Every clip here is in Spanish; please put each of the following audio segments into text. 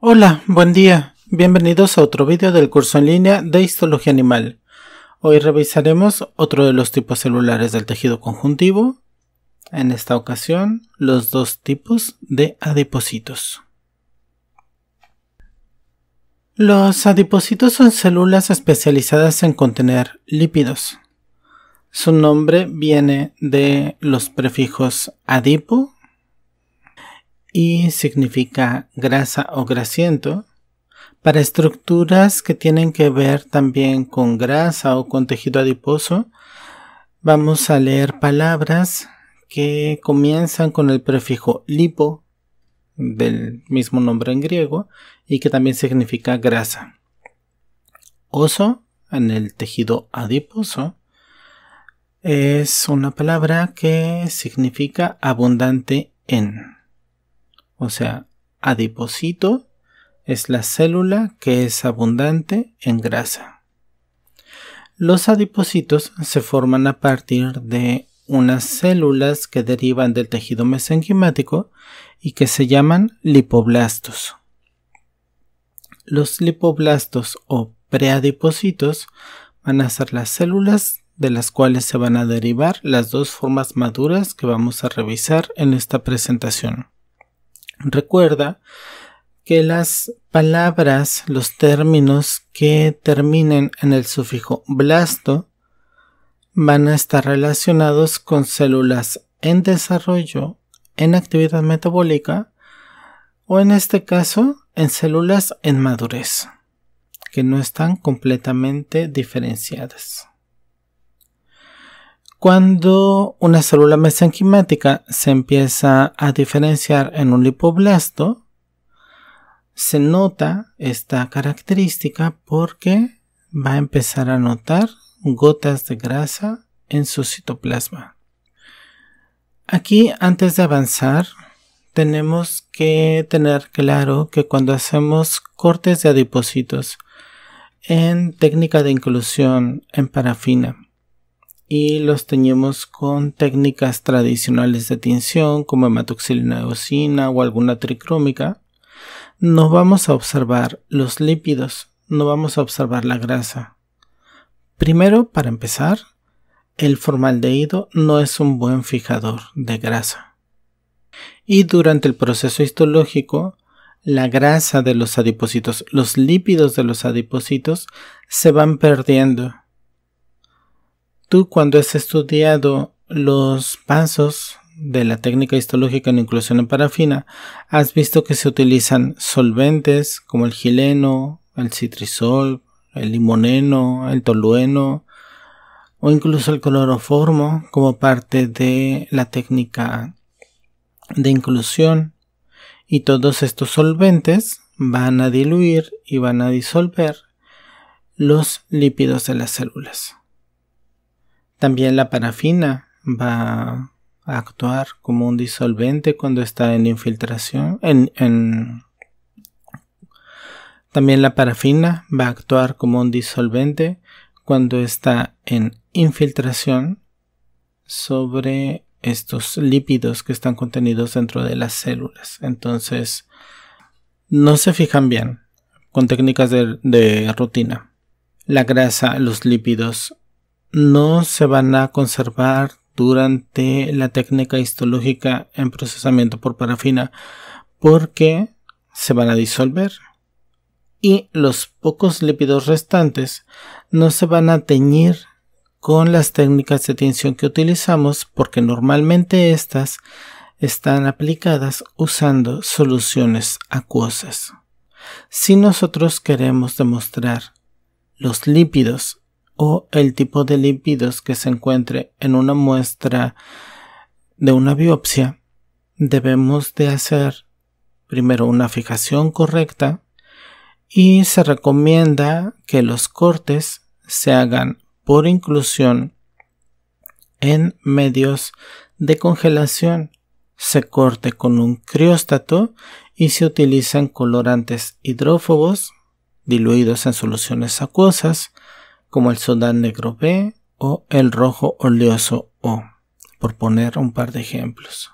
Hola, buen día. Bienvenidos a otro vídeo del curso en línea de Histología Animal. Hoy revisaremos otro de los tipos celulares del tejido conjuntivo, en esta ocasión los dos tipos de adipocitos. Los adipocitos son células especializadas en contener lípidos. Su nombre viene de los prefijos adipo, y significa grasa o grasiento. Para estructuras que tienen que ver también con grasa o con tejido adiposo, vamos a leer palabras que comienzan con el prefijo lipo, del mismo nombre en griego, y que también significa grasa. Oso, en el tejido adiposo, es una palabra que significa abundante en. O sea, adipocito es la célula que es abundante en grasa. Los adipocitos se forman a partir de unas células que derivan del tejido mesenquimático y que se llaman lipoblastos. Los lipoblastos o preadipocitos van a ser las células de las cuales se van a derivar las dos formas maduras que vamos a revisar en esta presentación. Recuerda que las palabras, los términos que terminen en el sufijo blasto van a estar relacionados con células en desarrollo, en actividad metabólica o en este caso en células en madurez que no están completamente diferenciadas. Cuando una célula mesenquimática se empieza a diferenciar en un lipoblasto, se nota esta característica porque va a empezar a notar gotas de grasa en su citoplasma. Aquí, antes de avanzar, tenemos que tener claro que cuando hacemos cortes de adipocitos en técnica de inclusión en parafina, y los teñimos con técnicas tradicionales de tinción como hematoxilina o alguna tricrómica, no vamos a observar los lípidos, no vamos a observar la grasa. Primero, para empezar, el formaldehído no es un buen fijador de grasa. Y durante el proceso histológico, la grasa de los adipocitos, los lípidos de los adipocitos, se van perdiendo Tú cuando has estudiado los pasos de la técnica histológica en inclusión en parafina, has visto que se utilizan solventes como el gileno, el citrisol, el limoneno, el tolueno o incluso el cloroformo como parte de la técnica de inclusión. Y todos estos solventes van a diluir y van a disolver los lípidos de las células. También la parafina va a actuar como un disolvente cuando está en infiltración. También la parafina va a actuar como un disolvente cuando está en infiltración sobre estos lípidos que están contenidos dentro de las células. Entonces, no se fijan bien con técnicas de, de rutina. La grasa, los lípidos no se van a conservar durante la técnica histológica en procesamiento por parafina porque se van a disolver y los pocos lípidos restantes no se van a teñir con las técnicas de tinción que utilizamos porque normalmente estas están aplicadas usando soluciones acuosas. Si nosotros queremos demostrar los lípidos o el tipo de lípidos que se encuentre en una muestra de una biopsia, debemos de hacer primero una fijación correcta y se recomienda que los cortes se hagan por inclusión en medios de congelación. Se corte con un crióstato y se utilizan colorantes hidrófobos diluidos en soluciones acuosas como el sodal negro B o el rojo oleoso O, por poner un par de ejemplos.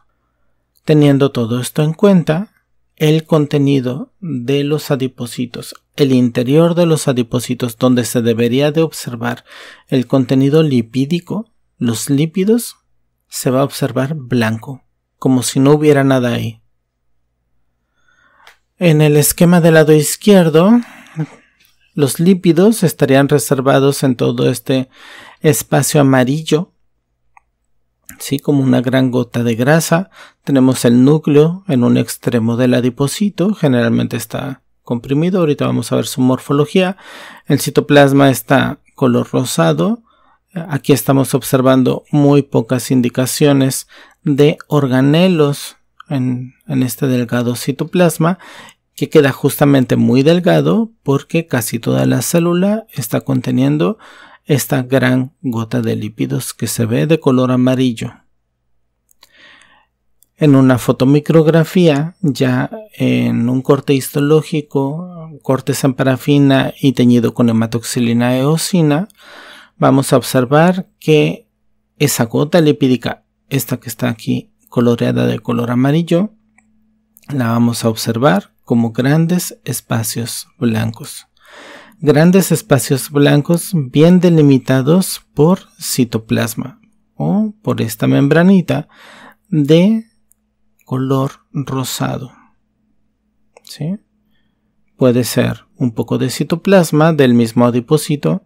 Teniendo todo esto en cuenta, el contenido de los adipocitos, el interior de los adipocitos donde se debería de observar el contenido lipídico, los lípidos, se va a observar blanco, como si no hubiera nada ahí. En el esquema del lado izquierdo los lípidos estarían reservados en todo este espacio amarillo, ¿sí? como una gran gota de grasa. Tenemos el núcleo en un extremo del adipocito, generalmente está comprimido, ahorita vamos a ver su morfología. El citoplasma está color rosado. Aquí estamos observando muy pocas indicaciones de organelos en este delgado citoplasma que queda justamente muy delgado porque casi toda la célula está conteniendo esta gran gota de lípidos que se ve de color amarillo. En una fotomicrografía, ya en un corte histológico, corte en parafina y teñido con hematoxilina e eosina, vamos a observar que esa gota lipídica, esta que está aquí coloreada de color amarillo, la vamos a observar como grandes espacios blancos. Grandes espacios blancos bien delimitados por citoplasma o por esta membranita de color rosado. Puede ser un poco de citoplasma del mismo adipocito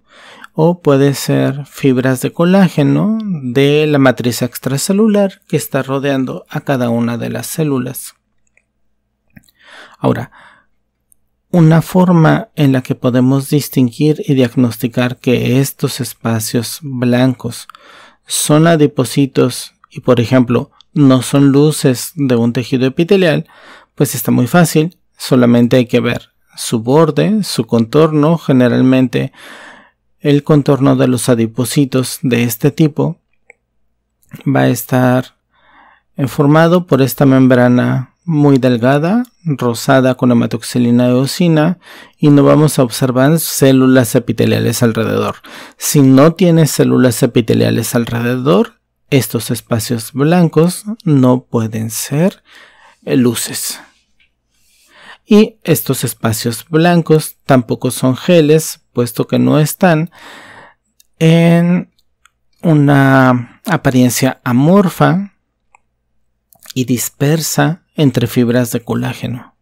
o puede ser fibras de colágeno de la matriz extracelular que está rodeando a cada una de las células. Ahora, una forma en la que podemos distinguir y diagnosticar que estos espacios blancos son adipositos y, por ejemplo, no son luces de un tejido epitelial, pues está muy fácil, solamente hay que ver su borde, su contorno, generalmente el contorno de los adipositos de este tipo va a estar formado por esta membrana muy delgada, rosada con hematoxilina osina y no vamos a observar células epiteliales alrededor. Si no tiene células epiteliales alrededor, estos espacios blancos no pueden ser luces. Y estos espacios blancos tampoco son geles, puesto que no están en una apariencia amorfa y dispersa entre fibras de colágeno,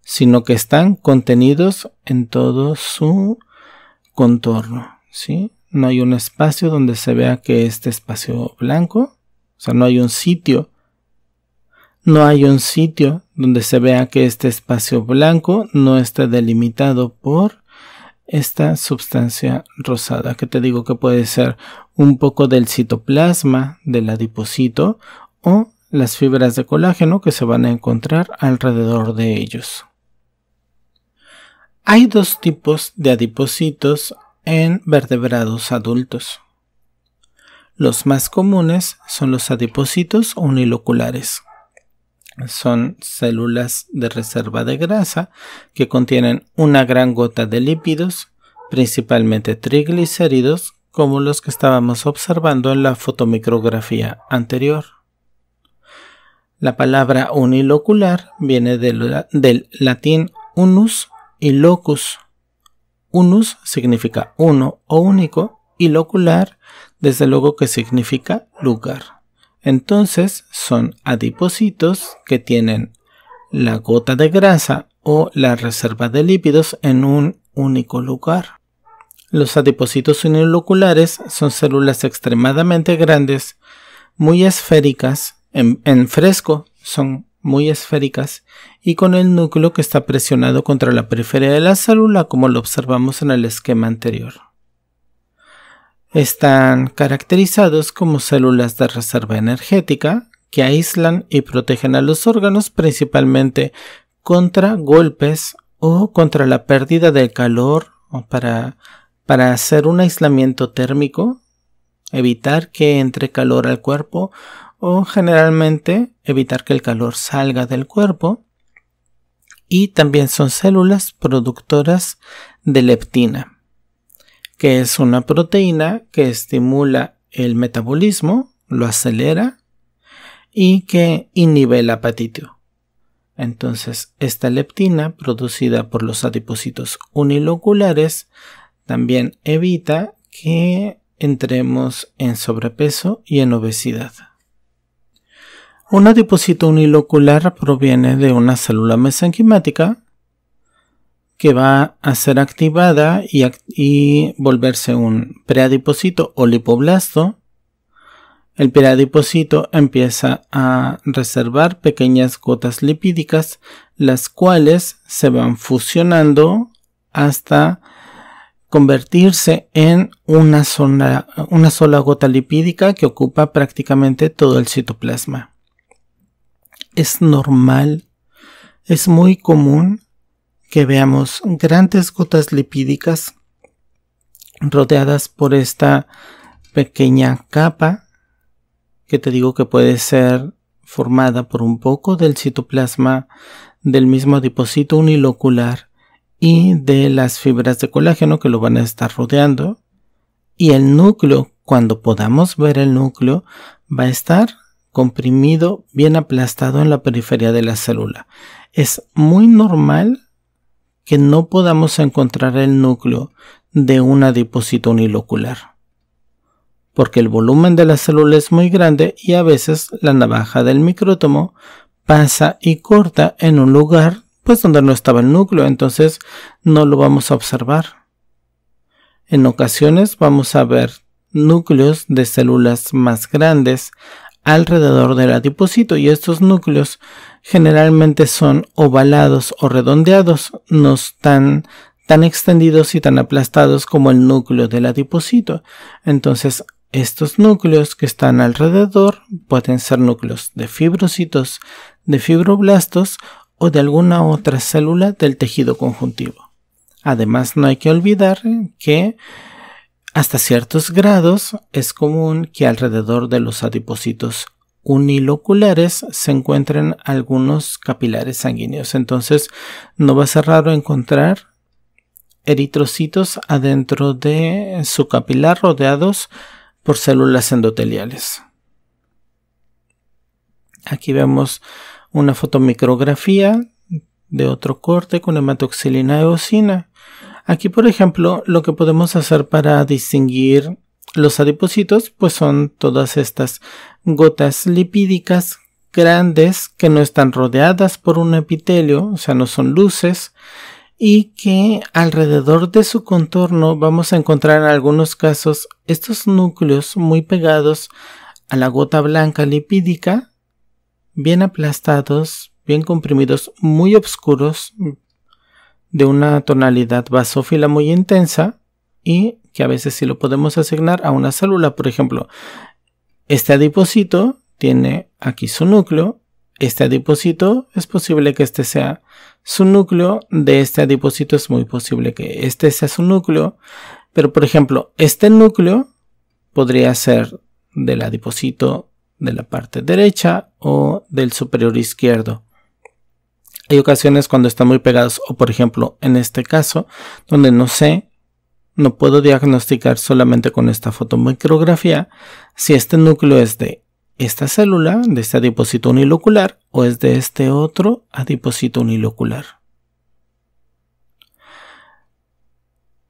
sino que están contenidos en todo su contorno, ¿sí? No hay un espacio donde se vea que este espacio blanco, o sea, no hay un sitio no hay un sitio donde se vea que este espacio blanco no está delimitado por esta sustancia rosada, que te digo que puede ser un poco del citoplasma del adipocito o las fibras de colágeno que se van a encontrar alrededor de ellos. Hay dos tipos de adipocitos en vertebrados adultos. Los más comunes son los adipocitos uniloculares. Son células de reserva de grasa que contienen una gran gota de lípidos, principalmente triglicéridos, como los que estábamos observando en la fotomicrografía anterior. La palabra unilocular viene del, latín unus y locus. Unus significa uno o único y locular desde luego que significa lugar. Entonces son adipocitos que tienen la gota de grasa o la reserva de lípidos en un único lugar. Los adipocitos uniloculares son células extremadamente grandes, muy esféricas en, fresco son muy esféricas y con el núcleo que está presionado contra la periferia de la célula como lo observamos en el esquema anterior. Están caracterizados como células de reserva energética que aíslan y protegen a los órganos principalmente contra golpes o contra la pérdida de calor o para hacer un aislamiento térmico, evitar que entre calor al cuerpo o generalmente evitar que el calor salga del cuerpo. Y también son células productoras de leptina, que es una proteína que estimula el metabolismo, lo acelera y que inhibe el apatito. Entonces, esta leptina, producida por los adipocitos uniloculares, también evita que entremos en sobrepeso y en obesidad. Un adipocito unilocular proviene de una célula mesenquimática que va a ser activada y, volverse un preadipocito o lipoblasto. El preadipocito empieza a reservar pequeñas gotas lipídicas, las cuales se van fusionando hasta convertirse en una sola gota lipídica que ocupa prácticamente todo el citoplasma es normal, es muy común que veamos grandes gotas lipídicas rodeadas por esta pequeña capa que te digo que puede ser formada por un poco del citoplasma del mismo adipocito unilocular y de las fibras de colágeno que lo van a estar rodeando y el núcleo cuando podamos ver el núcleo va a estar comprimido, bien aplastado en la periferia de la célula. Es muy normal que no podamos encontrar el núcleo de un adipocito unilocular, porque el volumen de la célula es muy grande y a veces la navaja del micrótomo pasa y corta en un lugar pues donde no estaba el núcleo, entonces no lo vamos a observar. En ocasiones vamos a ver núcleos de células más grandes alrededor del adipocito y estos núcleos generalmente son ovalados o redondeados, no están tan extendidos y tan aplastados como el núcleo del adipocito. Entonces, estos núcleos que están alrededor pueden ser núcleos de fibrocitos, de fibroblastos o de alguna otra célula del tejido conjuntivo. Además, no hay que olvidar que hasta ciertos grados es común que alrededor de los adipocitos uniloculares se encuentren algunos capilares sanguíneos. Entonces no va a ser raro encontrar eritrocitos adentro de su capilar rodeados por células endoteliales. Aquí vemos una fotomicrografía de otro corte con hematoxilina eosina. Aquí, por ejemplo, lo que podemos hacer para distinguir los adipositos pues son todas estas gotas lipídicas grandes que no están rodeadas por un epitelio, o sea, no son luces, y que alrededor de su contorno vamos a encontrar en algunos casos estos núcleos muy pegados a la gota blanca lipídica, bien aplastados, bien comprimidos, muy oscuros, de una tonalidad basófila muy intensa y que a veces sí lo podemos asignar a una célula. Por ejemplo, este adipocito tiene aquí su núcleo. Este adipocito es posible que este sea su núcleo. De este adipocito es muy posible que este sea su núcleo. Pero por ejemplo, este núcleo podría ser del adipocito de la parte derecha o del superior izquierdo. Hay ocasiones cuando están muy pegados o por ejemplo en este caso donde no sé, no puedo diagnosticar solamente con esta fotomicrografía si este núcleo es de esta célula, de este adipocito unilocular o es de este otro adipocito unilocular.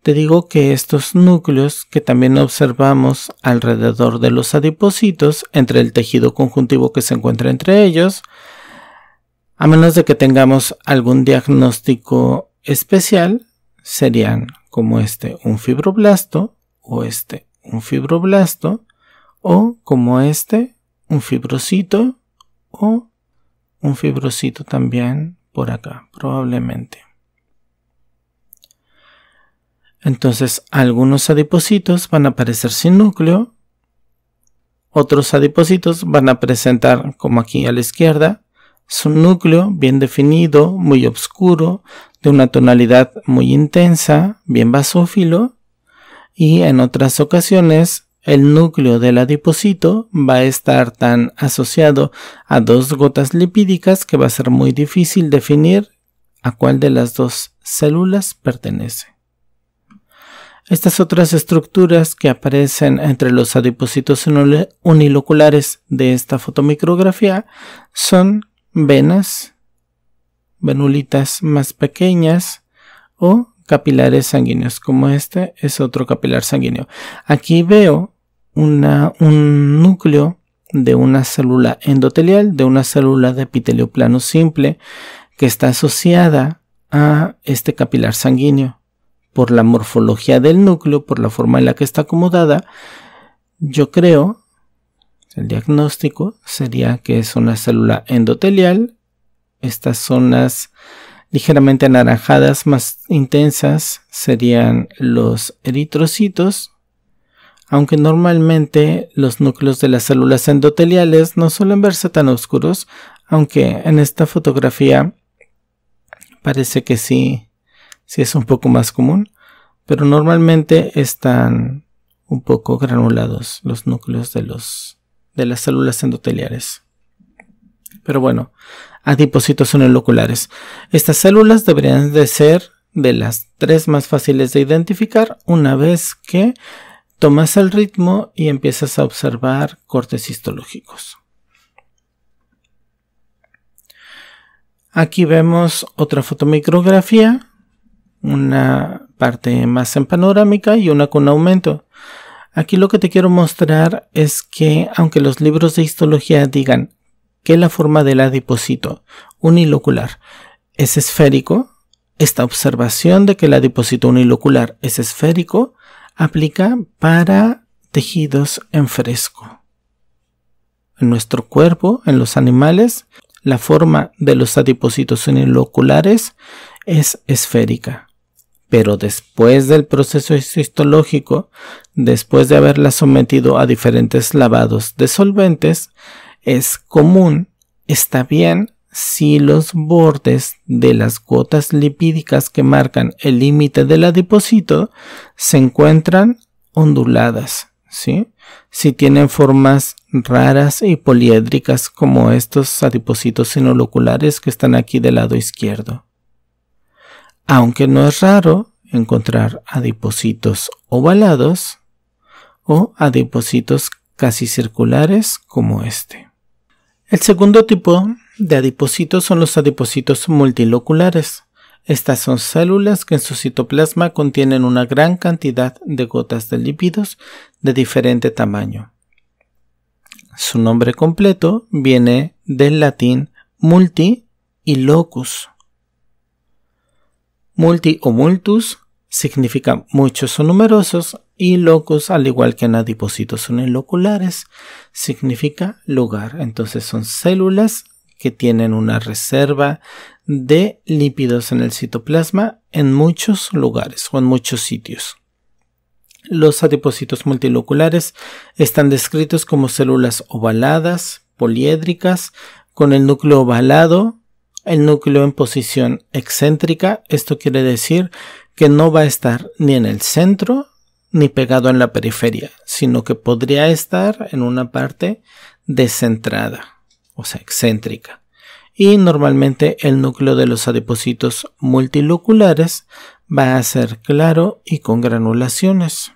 Te digo que estos núcleos que también observamos alrededor de los adipocitos, entre el tejido conjuntivo que se encuentra entre ellos, a menos de que tengamos algún diagnóstico especial, serían como este un fibroblasto o este un fibroblasto o como este un fibrocito o un fibrocito también por acá, probablemente. Entonces, algunos adipocitos van a aparecer sin núcleo, otros adipocitos van a presentar, como aquí a la izquierda, es un núcleo bien definido, muy oscuro, de una tonalidad muy intensa, bien basófilo, y en otras ocasiones el núcleo del adipocito va a estar tan asociado a dos gotas lipídicas que va a ser muy difícil definir a cuál de las dos células pertenece. Estas otras estructuras que aparecen entre los adipocitos uniloculares de esta fotomicrografía son venas, venulitas más pequeñas o capilares sanguíneos, como este es otro capilar sanguíneo. Aquí veo una, un núcleo de una célula endotelial, de una célula de epitelio plano simple, que está asociada a este capilar sanguíneo. Por la morfología del núcleo, por la forma en la que está acomodada, yo creo el diagnóstico sería que es una célula endotelial. Estas zonas ligeramente anaranjadas más intensas serían los eritrocitos, aunque normalmente los núcleos de las células endoteliales no suelen verse tan oscuros, aunque en esta fotografía parece que sí, sí es un poco más común, pero normalmente están un poco granulados los núcleos de los de las células endoteliales. Pero bueno, adipositos eloculares Estas células deberían de ser de las tres más fáciles de identificar una vez que tomas el ritmo y empiezas a observar cortes histológicos. Aquí vemos otra fotomicrografía, una parte más en panorámica y una con aumento. Aquí lo que te quiero mostrar es que aunque los libros de histología digan que la forma del adipocito unilocular es esférico, esta observación de que el adipocito unilocular es esférico aplica para tejidos en fresco. En nuestro cuerpo, en los animales, la forma de los adipocitos uniloculares es esférica pero después del proceso histológico, después de haberla sometido a diferentes lavados de solventes, es común, está bien, si los bordes de las gotas lipídicas que marcan el límite del adipocito se encuentran onduladas, ¿sí? Si tienen formas raras y poliédricas como estos adipocitos sinoloculares que están aquí del lado izquierdo aunque no es raro encontrar adipocitos ovalados o adipocitos casi circulares como este. El segundo tipo de adipocitos son los adipocitos multiloculares. Estas son células que en su citoplasma contienen una gran cantidad de gotas de lípidos de diferente tamaño. Su nombre completo viene del latín multi y locus, Multi o multus significa muchos o numerosos y locus, al igual que en adipocitos uniloculares, significa lugar. Entonces son células que tienen una reserva de lípidos en el citoplasma en muchos lugares o en muchos sitios. Los adipocitos multiloculares están descritos como células ovaladas, poliédricas, con el núcleo ovalado el núcleo en posición excéntrica. Esto quiere decir que no va a estar ni en el centro ni pegado en la periferia, sino que podría estar en una parte descentrada, o sea, excéntrica. Y normalmente el núcleo de los adipocitos multiloculares va a ser claro y con granulaciones.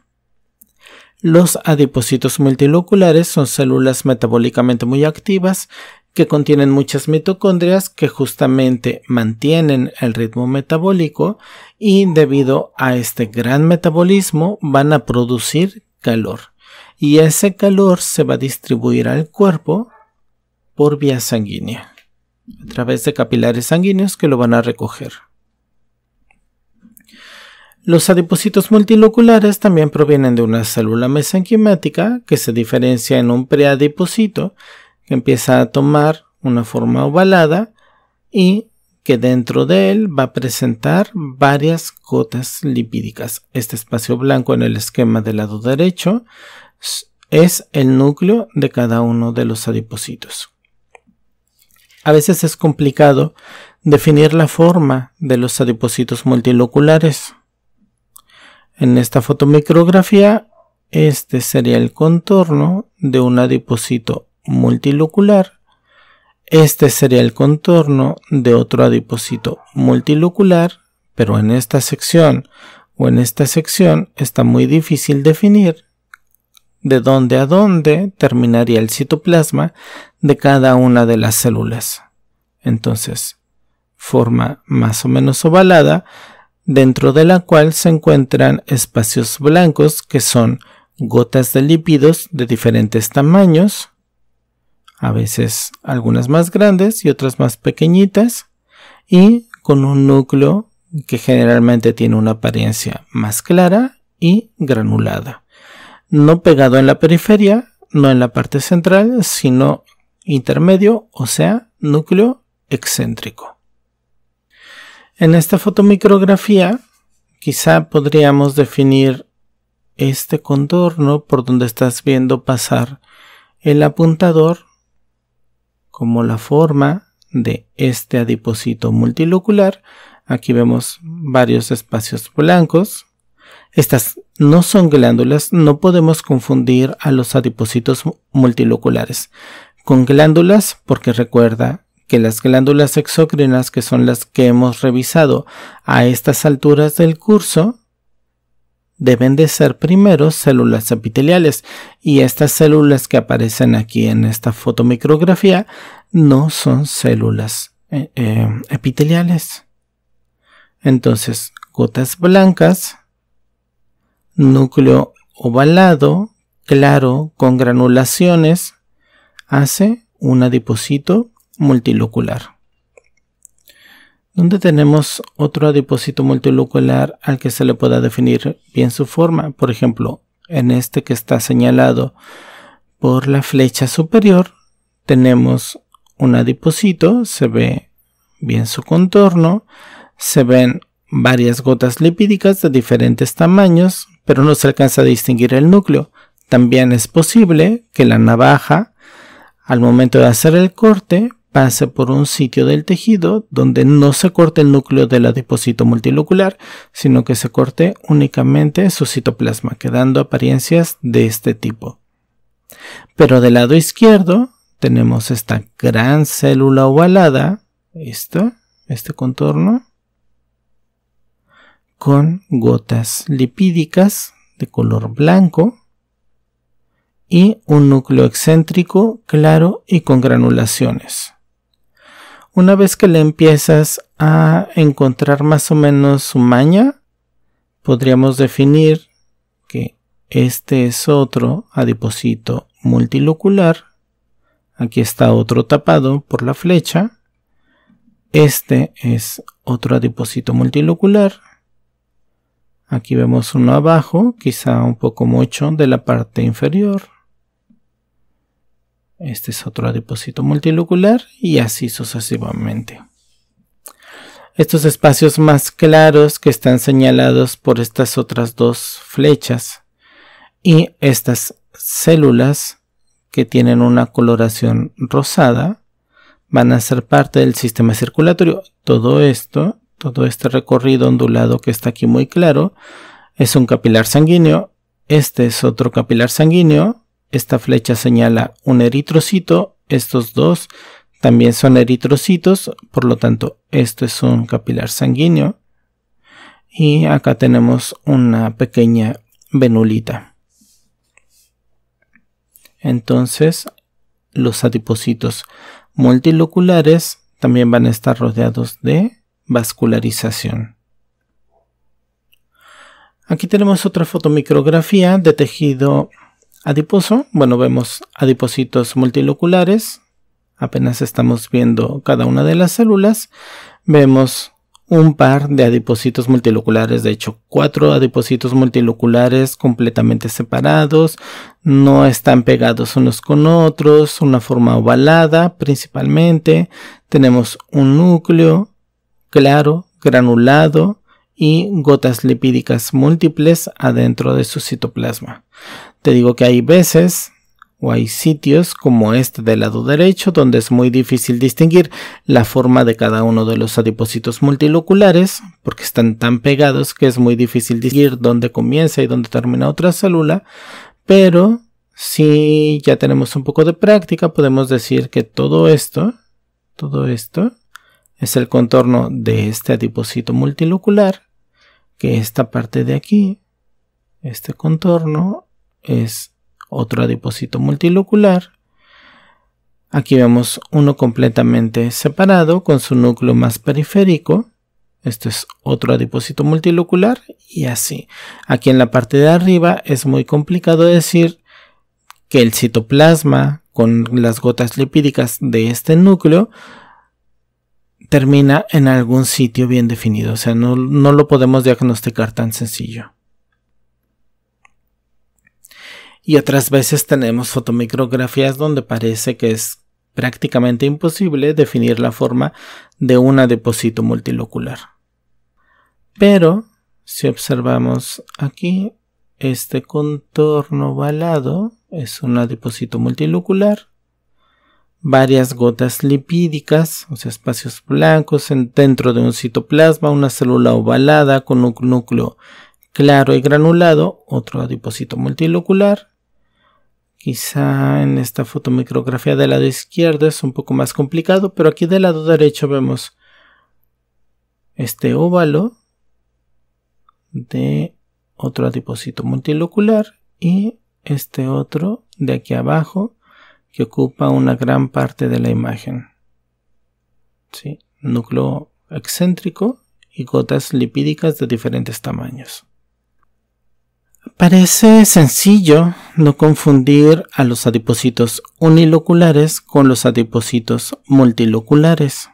Los adipocitos multiloculares son células metabólicamente muy activas que contienen muchas mitocondrias que justamente mantienen el ritmo metabólico y debido a este gran metabolismo van a producir calor. Y ese calor se va a distribuir al cuerpo por vía sanguínea, a través de capilares sanguíneos que lo van a recoger. Los adipocitos multiloculares también provienen de una célula mesenquimática que se diferencia en un preadipocito empieza a tomar una forma ovalada y que dentro de él va a presentar varias cotas lipídicas. Este espacio blanco en el esquema del lado derecho es el núcleo de cada uno de los adipocitos. A veces es complicado definir la forma de los adipocitos multiloculares. En esta fotomicrografía, este sería el contorno de un adipocito multilocular. Este sería el contorno de otro adipocito multilocular, pero en esta sección o en esta sección está muy difícil definir de dónde a dónde terminaría el citoplasma de cada una de las células. Entonces, forma más o menos ovalada, dentro de la cual se encuentran espacios blancos que son gotas de lípidos de diferentes tamaños, a veces algunas más grandes y otras más pequeñitas, y con un núcleo que generalmente tiene una apariencia más clara y granulada. No pegado en la periferia, no en la parte central, sino intermedio, o sea, núcleo excéntrico. En esta fotomicrografía, quizá podríamos definir este contorno por donde estás viendo pasar el apuntador como la forma de este adipocito multilocular. Aquí vemos varios espacios blancos. Estas no son glándulas, no podemos confundir a los adipocitos multiloculares con glándulas porque recuerda que las glándulas exócrinas, que son las que hemos revisado a estas alturas del curso, deben de ser primero células epiteliales y estas células que aparecen aquí en esta fotomicrografía no son células eh, eh, epiteliales. Entonces, gotas blancas, núcleo ovalado, claro, con granulaciones, hace un adipocito multilocular donde tenemos otro adipósito multilocular al que se le pueda definir bien su forma. Por ejemplo, en este que está señalado por la flecha superior, tenemos un adipocito, se ve bien su contorno, se ven varias gotas lipídicas de diferentes tamaños, pero no se alcanza a distinguir el núcleo. También es posible que la navaja, al momento de hacer el corte, pase por un sitio del tejido donde no se corte el núcleo del adipocito multilocular, sino que se corte únicamente su citoplasma, quedando apariencias de este tipo. Pero del lado izquierdo tenemos esta gran célula ovalada, este contorno, con gotas lipídicas de color blanco y un núcleo excéntrico claro y con granulaciones. Una vez que le empiezas a encontrar más o menos su maña, podríamos definir que este es otro adiposito multilocular. Aquí está otro tapado por la flecha. Este es otro adiposito multilocular. Aquí vemos uno abajo, quizá un poco mucho de la parte inferior. Este es otro adipósito multilocular y así sucesivamente. Estos espacios más claros que están señalados por estas otras dos flechas y estas células que tienen una coloración rosada van a ser parte del sistema circulatorio. Todo esto, todo este recorrido ondulado que está aquí muy claro, es un capilar sanguíneo. Este es otro capilar sanguíneo esta flecha señala un eritrocito, estos dos también son eritrocitos, por lo tanto esto es un capilar sanguíneo. Y acá tenemos una pequeña venulita. Entonces los adipocitos multiloculares también van a estar rodeados de vascularización. Aquí tenemos otra fotomicrografía de tejido adiposo, bueno, vemos adipocitos multiloculares, apenas estamos viendo cada una de las células, vemos un par de adipocitos multiloculares, de hecho cuatro adipocitos multiloculares completamente separados, no están pegados unos con otros, una forma ovalada principalmente, tenemos un núcleo claro, granulado y gotas lipídicas múltiples adentro de su citoplasma. Te digo que hay veces o hay sitios como este del lado derecho donde es muy difícil distinguir la forma de cada uno de los adipocitos multiloculares porque están tan pegados que es muy difícil distinguir dónde comienza y dónde termina otra célula, pero si ya tenemos un poco de práctica podemos decir que todo esto, todo esto es el contorno de este adipocito multilocular, que esta parte de aquí, este contorno es otro adipósito multilocular. Aquí vemos uno completamente separado con su núcleo más periférico. Esto es otro adipósito multilocular y así. Aquí en la parte de arriba es muy complicado decir que el citoplasma con las gotas lipídicas de este núcleo termina en algún sitio bien definido. O sea, no lo podemos diagnosticar tan sencillo y otras veces tenemos fotomicrografías donde parece que es prácticamente imposible definir la forma de un depósito multilocular. Pero si observamos aquí, este contorno ovalado es un depósito multilocular, varias gotas lipídicas, o sea, espacios blancos dentro de un citoplasma, una célula ovalada con un núcleo claro y granulado, otro adipocito multilocular, Quizá en esta fotomicrografía del lado izquierdo es un poco más complicado, pero aquí del lado derecho vemos este óvalo de otro adipocito multilocular y este otro de aquí abajo que ocupa una gran parte de la imagen. Núcleo excéntrico y gotas lipídicas de diferentes tamaños. Parece sencillo no confundir a los adipocitos uniloculares con los adipocitos multiloculares.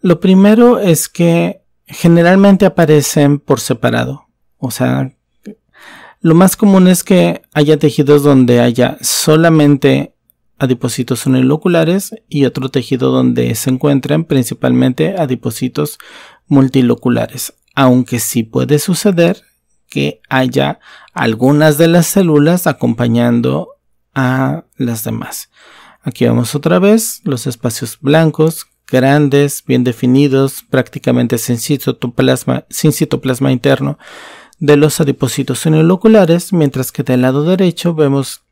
Lo primero es que generalmente aparecen por separado. O sea, lo más común es que haya tejidos donde haya solamente adipocitos uniloculares y otro tejido donde se encuentren principalmente adipocitos multiloculares. Aunque sí puede suceder que haya algunas de las células acompañando a las demás. Aquí vemos otra vez los espacios blancos, grandes, bien definidos, prácticamente sin citoplasma, interno de los adipocitos unioculares, mientras que del lado derecho vemos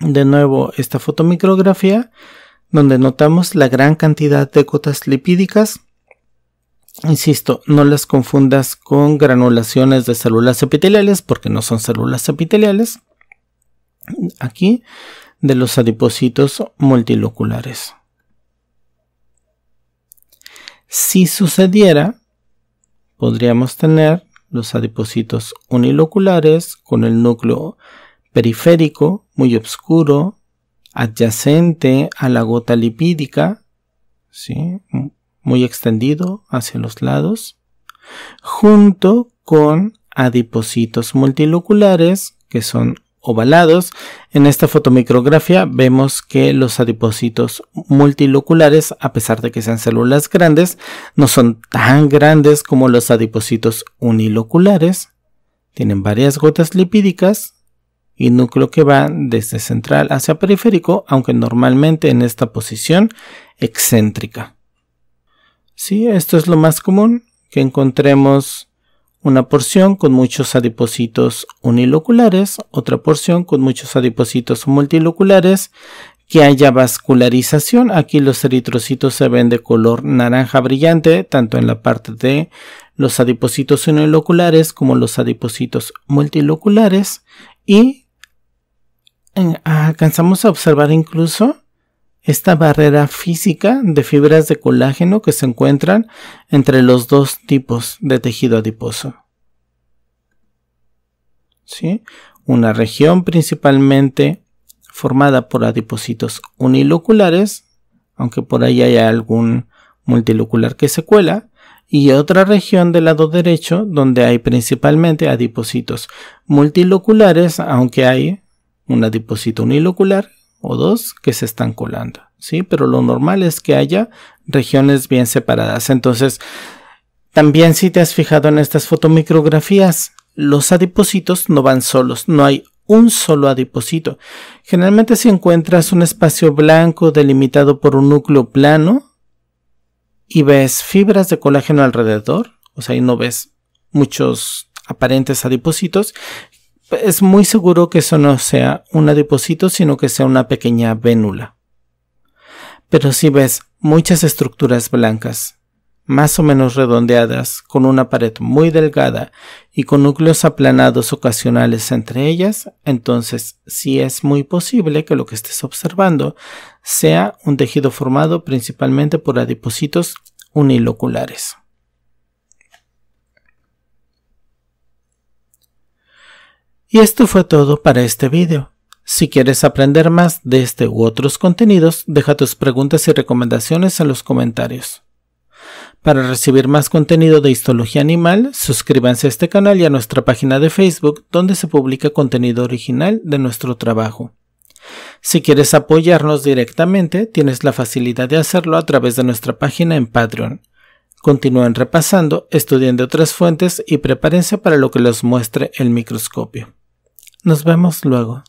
de nuevo esta fotomicrografía donde notamos la gran cantidad de cotas lipídicas Insisto, no las confundas con granulaciones de células epiteliales porque no son células epiteliales. Aquí de los adipocitos multiloculares. Si sucediera, podríamos tener los adipocitos uniloculares con el núcleo periférico muy oscuro adyacente a la gota lipídica, ¿sí? muy extendido hacia los lados, junto con adipocitos multiloculares que son ovalados. En esta fotomicrografía vemos que los adipocitos multiloculares, a pesar de que sean células grandes, no son tan grandes como los adipocitos uniloculares. Tienen varias gotas lipídicas y núcleo que va desde central hacia periférico, aunque normalmente en esta posición excéntrica. Sí, esto es lo más común, que encontremos una porción con muchos adipocitos uniloculares, otra porción con muchos adipocitos multiloculares, que haya vascularización. Aquí los eritrocitos se ven de color naranja brillante, tanto en la parte de los adipocitos uniloculares como los adipocitos multiloculares. Y eh, alcanzamos a observar incluso esta barrera física de fibras de colágeno que se encuentran entre los dos tipos de tejido adiposo. Una región principalmente formada por adipocitos uniloculares, aunque por ahí haya algún multilocular que se cuela, y otra región del lado derecho donde hay principalmente adipocitos multiloculares, aunque hay un adipocito unilocular o dos que se están colando, ¿sí? Pero lo normal es que haya regiones bien separadas. Entonces, también si te has fijado en estas fotomicrografías, los adipocitos no van solos, no hay un solo adipocito. Generalmente si encuentras un espacio blanco delimitado por un núcleo plano y ves fibras de colágeno alrededor, o sea, y no ves muchos aparentes adipocitos, es muy seguro que eso no sea un adipocito, sino que sea una pequeña vénula. Pero si ves muchas estructuras blancas, más o menos redondeadas, con una pared muy delgada y con núcleos aplanados ocasionales entre ellas, entonces sí es muy posible que lo que estés observando sea un tejido formado principalmente por adipocitos uniloculares. Y esto fue todo para este video. Si quieres aprender más de este u otros contenidos, deja tus preguntas y recomendaciones en los comentarios. Para recibir más contenido de histología animal, suscríbanse a este canal y a nuestra página de Facebook donde se publica contenido original de nuestro trabajo. Si quieres apoyarnos directamente, tienes la facilidad de hacerlo a través de nuestra página en Patreon. Continúen repasando, estudiando otras fuentes y prepárense para lo que les muestre el microscopio. Nos vemos luego.